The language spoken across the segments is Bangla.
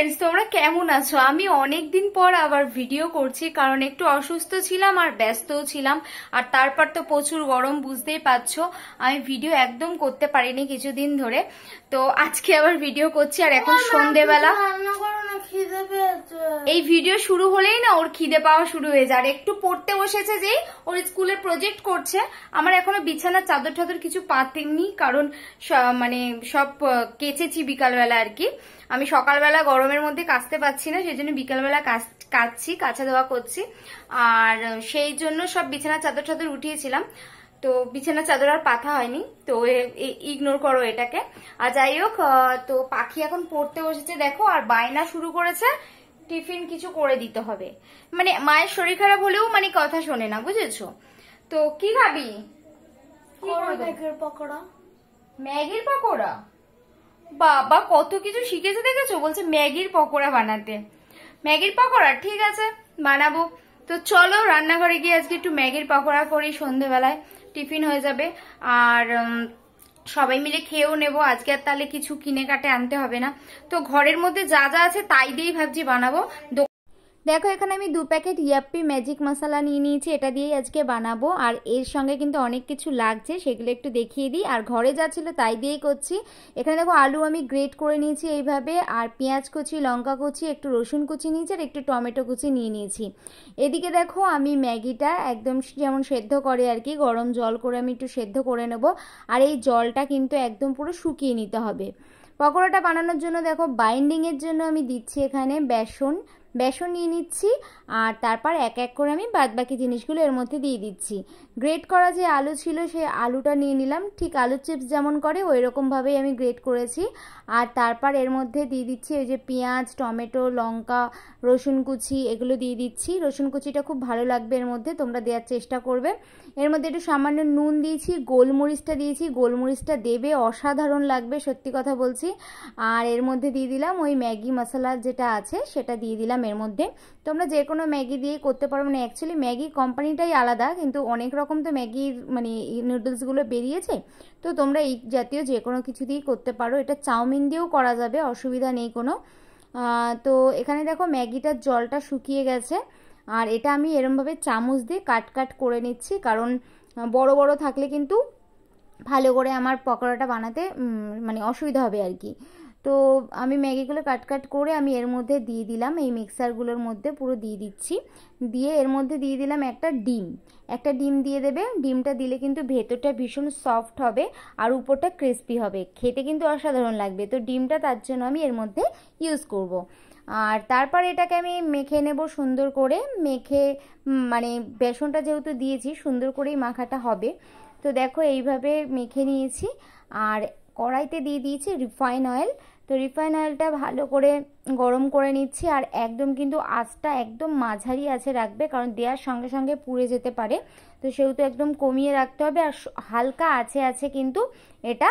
ফ্রেন্ডস তোমরা কেমন আছো আমি অনেক দিন পর আবার ভিডিও করছি কারণ একটু অসুস্থ ছিলাম আর ব্যস্তও ছিলাম আর তারপর তো প্রচুর গরম বুঝতেই পারছো আমি ভিডিও একদম করতে পারিনি কিছুদিন ধরে তো আজকে আবার ভিডিও করছি আর এখন সন্ধেবেলা এই ভিডিও শুরু হলেই না ওর খিদে পাওয়া শুরু হয়ে যায় আর একটু পড়তে বসেছে যেই ওর স্কুলে প্রজেক্ট করছে আমার এখনো বিছানার চাদর টাদর কিছু পাতেননি কারণ মানে সব কেচেছি বিকালবেলা আর কি আমি সকালবেলা গরম গরমের মধ্যে কাচতে পারছি না সেই জন্য বিকালবেলা কাচছি কাঁচা দেওয়া করছি আর সেই জন্য সব বিছানা চাদর চাদর উঠিয়েছিলাম তো বিছানা চাদর আর পাতা হয়নি তো ইগনোর করো এটাকে আর যাই হোক তো পাখি এখন পড়তে বসেছে দেখো আর বায়না শুরু করেছে টিফিন কিছু করে দিতে হবে মানে মায়ের শরীর খারাপ হলেও মানে কথা শোনে না বুঝেছো তো কি খাবি ম্যাগির পকোড়া ম্যাগির পকোড়া বাবা কত কিছু শিখেছে দেখেছো বলছে ম্যাগির পকোড়া বানাতে ম্যাগির পকোড়া ঠিক আছে বানাবো তো চলো রান্নাঘরে গিয়ে আজকে একটু ম্যাগির পকোড়া করি সন্ধেবেলায় টিফিন হয়ে যাবে আর সবাই মিলে খেয়েও নেব আজকে আর তাহলে কিছু কিনে কাটে আনতে হবে না তো ঘরের মধ্যে যা যা আছে তাই দিয়েই ভাবছি বানাবো দেখো এখানে আমি দু প্যাকেট ইয়াপ্পি ম্যাজিক মশলা নিয়ে নিয়েছি এটা দিয়েই আজকে বানাবো আর এর সঙ্গে কিন্তু অনেক কিছু লাগছে সেগুলো একটু দেখিয়ে দিই আর ঘরে যা ছিল তাই দিয়েই করছি এখানে দেখো আলু আমি গ্রেট করে নিয়েছি এইভাবে আর পেঁয়াজ কুচি লঙ্কা কুচি একটু রসুন কুচি নিয়েছি আর একটু টমেটো কুচি নিয়ে নিয়েছি এদিকে দেখো আমি ম্যাগিটা একদম যেমন সেদ্ধ করে আর কি গরম জল করে আমি একটু সেদ্ধ করে নেব আর এই জলটা কিন্তু একদম পুরো শুকিয়ে নিতে হবে পকোড়াটা বানানোর জন্য দেখো বাইন্ডিংয়ের জন্য আমি দিচ্ছি এখানে বেসন বেসন নিয়ে নিচ্ছি আর তারপর এক এক করে আমি বাদ বাকি জিনিসগুলো এর মধ্যে দিয়ে দিচ্ছি গ্রেট করা যে আলু ছিল সে আলুটা নিয়ে নিলাম ঠিক আলু চিপস যেমন করে ওই রকমভাবেই আমি গ্রেট করেছি আর তারপর এর মধ্যে দিয়ে দিচ্ছি ওই যে পেঁয়াজ টমেটো লঙ্কা রসুন কুচি এগুলো দিয়ে দিচ্ছি রসুন কুচিটা খুব ভালো লাগবে এর মধ্যে তোমরা দেওয়ার চেষ্টা করবে এর মধ্যে একটু সামান্য নুন দিয়েছি গোলমরিচটা দিয়েছি গোলমরিচটা দেবে অসাধারণ লাগবে সত্যি কথা বলছি আর এর মধ্যে দিয়ে দিলাম ওই ম্যাগি মশলা যেটা আছে সেটা দিয়ে দিলাম দিলাম এর মধ্যে তোমরা যে কোনো ম্যাগি দিয়ে করতে পারো মানে অ্যাকচুয়ালি ম্যাগি কোম্পানিটাই আলাদা কিন্তু অনেক রকম তো ম্যাগির মানে নুডলসগুলো বেরিয়েছে তো তোমরা এই জাতীয় যে কোনো কিছু দিয়েই করতে পারো এটা চাউমিন দিয়েও করা যাবে অসুবিধা নেই কোনো তো এখানে দেখো ম্যাগিটার জলটা শুকিয়ে গেছে আর এটা আমি এরমভাবে চামচ দিয়ে কাট কাট করে নিচ্ছি কারণ বড় বড় থাকলে কিন্তু ভালো করে আমার পকোড়াটা বানাতে মানে অসুবিধা হবে আর কি তো আমি ম্যাগিগুলো কাট কাট করে আমি এর মধ্যে দিয়ে দিলাম এই মিক্সারগুলোর মধ্যে পুরো দিয়ে দিচ্ছি দিয়ে এর মধ্যে দিয়ে দিলাম একটা ডিম একটা ডিম দিয়ে দেবে ডিমটা দিলে কিন্তু ভেতরটা ভীষণ সফট হবে আর উপরটা ক্রিস্পি হবে খেতে কিন্তু অসাধারণ লাগবে তো ডিমটা তার জন্য আমি এর মধ্যে ইউজ করব। আর তারপর এটাকে আমি মেখে নেব সুন্দর করে মেখে মানে বেসনটা যেহেতু দিয়েছি সুন্দর করেই মাখাটা হবে তো দেখো এইভাবে মেখে নিয়েছি আর কড়াইতে দিয়ে দিয়েছি রিফাইন অয়েল তো রিফাইন অয়েলটা ভালো করে গরম করে নিচ্ছি আর একদম কিন্তু আঁচটা একদম মাঝারি আছে রাখবে কারণ দেওয়ার সঙ্গে সঙ্গে পুড়ে যেতে পারে তো সেহেতু একদম কমিয়ে রাখতে হবে আর হালকা আছে আছে কিন্তু এটা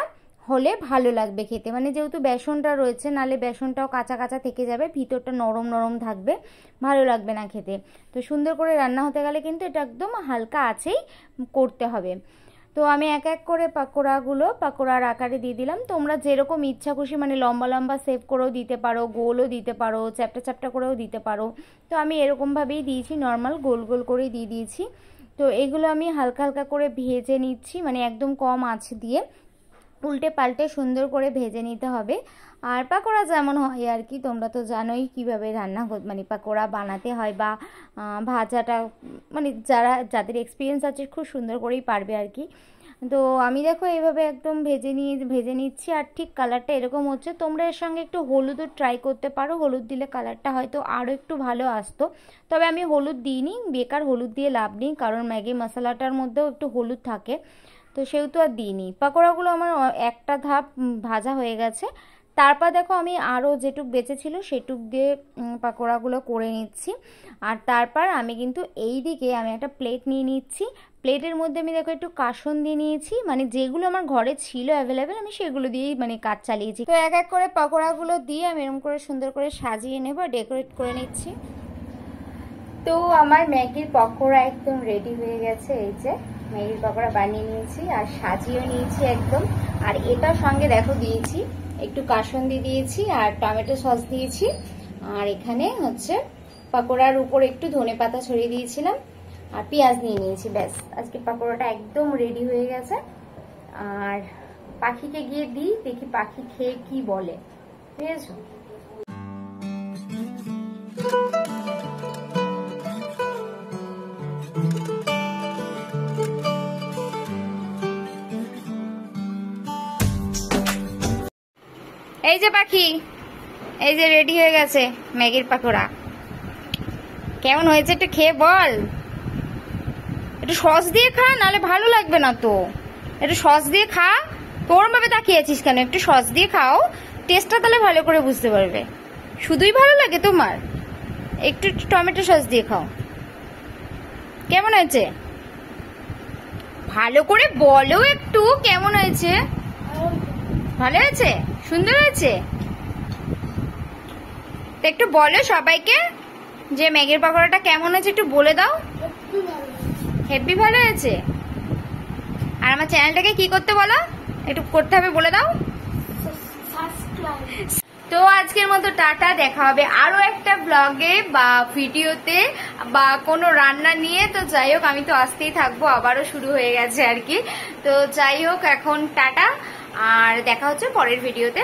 হলে ভালো লাগবে খেতে মানে যেহেতু বেসনটা রয়েছে নালে বেসনটাও কাঁচা কাঁচা থেকে যাবে ভিতরটা নরম নরম থাকবে ভালো লাগবে না খেতে তো সুন্দর করে রান্না হতে গেলে কিন্তু এটা একদম হালকা আছেই করতে হবে তো আমি এক এক করে পাকোড়াগুলো পাকোড়ার আকারে দিয়ে দিলাম তোমরা যেরকম ইচ্ছা খুশি মানে লম্বা লম্বা সেভ করেও দিতে পারো গোলও দিতে পারো চ্যাপটা চ্যাপটা করেও দিতে পারো তো আমি এরকমভাবেই দিয়েছি নর্মাল গোল গোল করে দিয়ে দিয়েছি তো এগুলো আমি হালকা হালকা করে ভেজে নিচ্ছি মানে একদম কম আঁচ দিয়ে উল্টে পাল্টে সুন্দর করে ভেজে নিতে হবে আর পাকোড়া যেমন হয় আর কি তোমরা তো জানোই কিভাবে রান্না মানে পাকোড়া বানাতে হয় বা ভাজাটা মানে যারা যাদের এক্সপিরিয়েন্স আছে খুব সুন্দর করেই পারবে আর কি তো আমি দেখো এইভাবে একদম ভেজে নিয়ে ভেজে নিচ্ছি আর ঠিক কালারটা এরকম হচ্ছে তোমরা এর সঙ্গে একটু হলুদও ট্রাই করতে পারো হলুদ দিলে কালারটা হয়তো আরও একটু ভালো আসতো তবে আমি হলুদ দিইনি বেকার হলুদ দিয়ে লাভ নিই কারণ ম্যাগি মশলাটার মধ্যেও একটু হলুদ থাকে তো সেহেতু আর দিইনি পাকোড়াগুলো আমার একটা ধাপ ভাজা হয়ে গেছে তারপর দেখো আমি আরও যেটুক বেঁচেছিল সেটুক দিয়ে পাকোড়াগুলো করে নিচ্ছি আর তারপর আমি কিন্তু এই দিকে আমি একটা প্লেট নিয়ে নিচ্ছি প্লেটের মধ্যে আমি দেখো একটু কাসন দিয়ে নিয়েছি মানে যেগুলো আমার ঘরে ছিল অ্যাভেলেবেল আমি সেগুলো দিয়েই মানে কাজ চালিয়েছি তো এক এক করে পাকোড়াগুলো দিয়ে আমি এরকম করে সুন্দর করে সাজিয়ে নেবো ডেকোরেট করে নিচ্ছি তো আমার ম্যাগির পকোড়া একদম রেডি হয়ে গেছে এই যে ম্যাগির পকোড়া বানিয়ে নিয়েছি আর সাজিয়েও নিয়েছি একদম আর এটার সঙ্গে দেখো দিয়েছি একটু কাসন্দি দিয়েছি আর টমেটো সস দিয়েছি আর এখানে হচ্ছে পাকোড়ার উপর একটু ধনে পাতা ছড়িয়ে দিয়েছিলাম আর পেঁয়াজ নিয়ে নিয়েছি ব্যাস আজকে পকোড়াটা একদম রেডি হয়ে গেছে আর পাখিকে গিয়ে দিই দেখি পাখি খেয়ে কি বলে বুঝেছো এই যে পাখি এই যে রেডি হয়ে গেছে ম্যাগির পাকোড়া কেমন হয়েছে একটু খেয়ে বল একটু সস দিয়ে খা নাহলে ভালো লাগবে না তো একটু সস দিয়ে খা তোরমভাবে ভাবে তাকিয়েছিস কেন একটু সস দিয়ে খাও টেস্টটা তাহলে ভালো করে বুঝতে পারবে শুধুই ভালো লাগে তোমার একটু টমেটো সস দিয়ে খাও কেমন হয়েছে ভালো করে বলো একটু কেমন হয়েছে ভালো হয়েছে সুন্দর হয়েছে তো একটু বলো সবাইকে যে ম্যাগির পকোড়াটা কেমন হয়েছে একটু বলে দাও হেভি ভালো হয়েছে আর আমার চ্যানেলটাকে কি করতে বলো একটু করতে হবে বলে দাও তো আজকের মতো টাটা দেখা হবে আরো একটা ব্লগে বা ভিডিওতে বা কোনো রান্না নিয়ে তো যাই হোক আমি তো আসতেই থাকবো আবারও শুরু হয়ে গেছে আর কি তো যাই হোক এখন টাটা আর দেখা হচ্ছে পরের ভিডিওতে